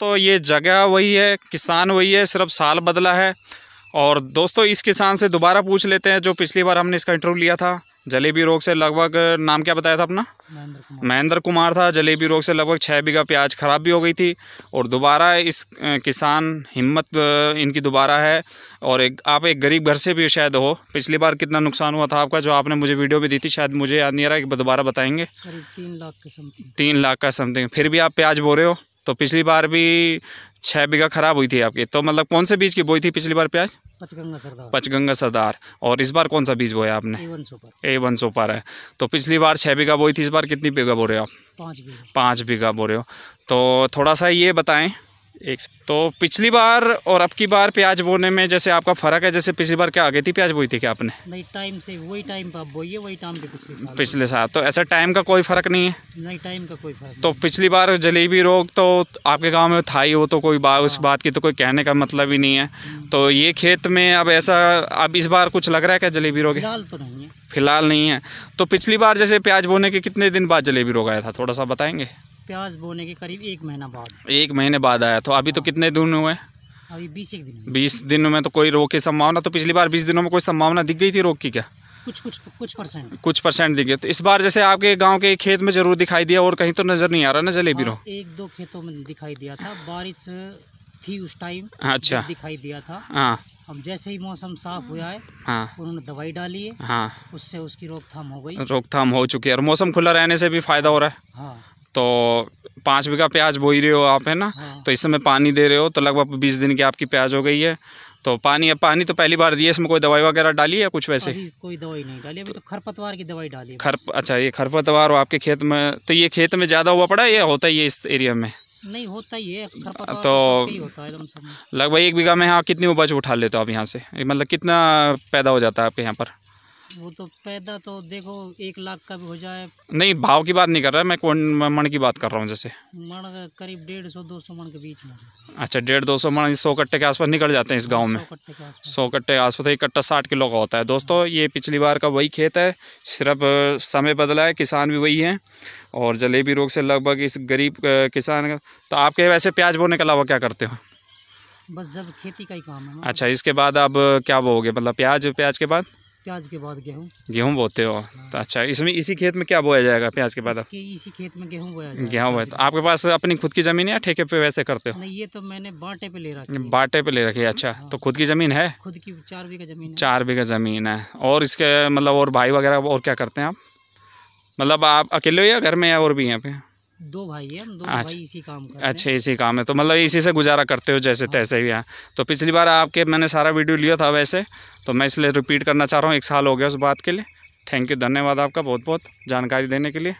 दोस्तों ये जगह वही है किसान वही है सिर्फ साल बदला है और दोस्तों इस किसान से दोबारा पूछ लेते हैं जो पिछली बार हमने इसका इंटरव्यू लिया था जलेबी रोग से लगभग नाम क्या बताया था अपना महेंद्र कुमार था जलेबी रोग से लगभग छः बीघा प्याज खराब भी हो गई थी और दोबारा इस किसान हिम्मत इनकी दोबारा है और एक आप एक गरीब घर से भी शायद हो पिछली बार कितना नुकसान हुआ था आपका जो आपने मुझे वीडियो भी दी थी शायद मुझे याद नहीं आ रहा कि दोबारा बताएंगे तीन लाख का समथिंग तीन लाख का समथिंग फिर भी आप प्याज बो रहे हो तो पिछली बार भी छः बीघा खराब हुई थी आपकी तो मतलब कौन से बीज की बोई थी पिछली बार प्याज पचगंगा सरदार पचगंगा सरदार और इस बार कौन सा बीज बोया आपने ए वन सुपर है तो पिछली बार छः बीघा बोई थी इस बार कितनी बीघा बो रहे हो आप पाँच बीघा पाँच बीघा बो रहे हो तो थोड़ा सा ये बताएं एक तो पिछली बार और अब की बार प्याज बोने में जैसे आपका फ़र्क है जैसे पिछली बार क्या आ गई थी प्याज बोई थी क्या आपने नहीं टाइम से वही टाइम पर बोइए वही टाइम पे पिछले साल पिछले साल तो ऐसा टाइम का कोई फ़र्क नहीं है नहीं टाइम का कोई फ़र्क तो पिछली बार जलेबी रोग तो आपके गाँव में था ही वो तो कोई बात उस हाँ। बात की तो कोई कहने का मतलब ही नहीं है हम्म। तो ये खेत में अब ऐसा अब इस बार कुछ लग रहा है क्या जलेबी रोग फिलहाल तो नहीं है फिलहाल नहीं है तो पिछली बार जैसे प्याज बोने के कितने दिन बाद जलेबी रोग आया था थोड़ा सा बताएँगे प्याज बोने के करीब एक महीना बाद एक महीने बाद आया तो अभी तो हाँ। कितने दिन हुए अभी बीस एक दिन बीस दिनों में तो कोई रोग की संभावना तो पिछली बार बीस दिनों में कोई संभावना दिख गई थी रोग की क्या कुछ कुछ कुछ परसेंट कुछ परसेंट दिखे तो इस बार जैसे आपके गांव के खेत में जरूर दिखाई दिया और कहीं तो नजर नहीं आ रहा ना जलेबी हाँ, रो एक दो खेतों में दिखाई दिया था बारिश थी उस टाइम अच्छा दिखाई दिया था हाँ अब जैसे ही मौसम साफ हुआ है हाँ उन्होंने दवाई डाली है हाँ उससे उसकी रोकथाम हो गई रोकथाम हो चुकी है और मौसम खुला रहने से भी फायदा हो रहा है हाँ तो पाँच बीघा प्याज बोई रहे हो आप है ना हाँ। तो इस समय पानी दे रहे हो तो लगभग बीस दिन की आपकी प्याज हो गई है तो पानी अब पानी तो पहली बार दिए इसमें कोई दवाई वगैरह डाली है कुछ वैसे कोई दवाई नहीं डाली अभी तो, तो खरपतवार की दवाई डाली खर अच्छा ये खरपतवार आपके खेत में तो ये खेत में ज़्यादा हुआ पड़ा है या होता ही है इस एरिया में नहीं होता ही है तो, तो लगभग एक बीघा में यहाँ कितनी उपज उठा लेते हो आप यहाँ से मतलब कितना पैदा हो जाता है आपके यहाँ पर वो तो पैदा तो देखो एक लाख का भी हो जाए नहीं भाव की बात नहीं कर रहा है मैं कौन मण की बात कर रहा हूँ जैसे मण करीब डेढ़ सौ दो सौ मण के बीच में अच्छा डेढ़ दो सौ मण सौ कट्टे के आसपास निकल जाते हैं इस गांव में सौ कट्टे के आसपास एक कट्टा साठ किलो का होता है दोस्तों ये पिछली बार का वही खेत है सिर्फ समय बदला है किसान भी वही है और जलेबी रोग से लगभग इस गरीब किसान का तो आपके वैसे प्याज बोने के अलावा क्या करते हो बस जब खेती का ही काम है अच्छा इसके बाद अब क्या बोगे मतलब प्याज प्याज के बाद प्याज के बाद गेहूँ गेहूँ बोते हो तो अच्छा इसमें इसी खेत में क्या बोया जाएगा प्याज के बाद इसी खेत में गेहूँ बोया गेहूँ बोया हाँ तो आपके पास अपनी खुद की ज़मीन है ठेके पे वैसे करते हो नहीं ये तो मैंने बाटे पे ले रखी बाटे पे ले रखी है अच्छा हाँ। तो खुद की ज़मीन है खुद की चार बीघा ज़मीन चार बीघा ज़मीन है और इसके मतलब और भाई वगैरह और क्या करते हैं आप मतलब आप अकेले हो या घर में या और भी यहाँ पे दो भाई है दो अच्छा, भाई इसी काम करते अच्छा इसी काम है तो मतलब इसी से गुजारा करते हो जैसे हाँ। तैसे भी यहाँ तो पिछली बार आपके मैंने सारा वीडियो लिया था वैसे तो मैं इसलिए रिपीट करना चाह रहा हूँ एक साल हो गया उस बात के लिए थैंक यू धन्यवाद आपका बहुत बहुत जानकारी देने के लिए